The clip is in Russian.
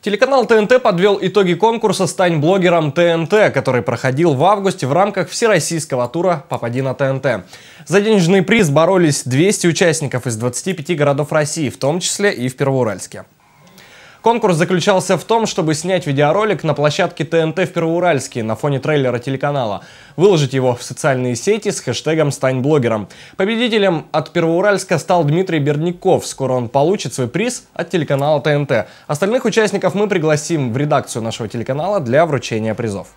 Телеканал ТНТ подвел итоги конкурса «Стань блогером ТНТ», который проходил в августе в рамках всероссийского тура «Попади на ТНТ». За денежный приз боролись 200 участников из 25 городов России, в том числе и в Первоуральске. Конкурс заключался в том, чтобы снять видеоролик на площадке ТНТ в Первоуральске на фоне трейлера телеканала, выложить его в социальные сети с хэштегом «Стань блогером». Победителем от Первоуральска стал Дмитрий Берников. Скоро он получит свой приз от телеканала ТНТ. Остальных участников мы пригласим в редакцию нашего телеканала для вручения призов.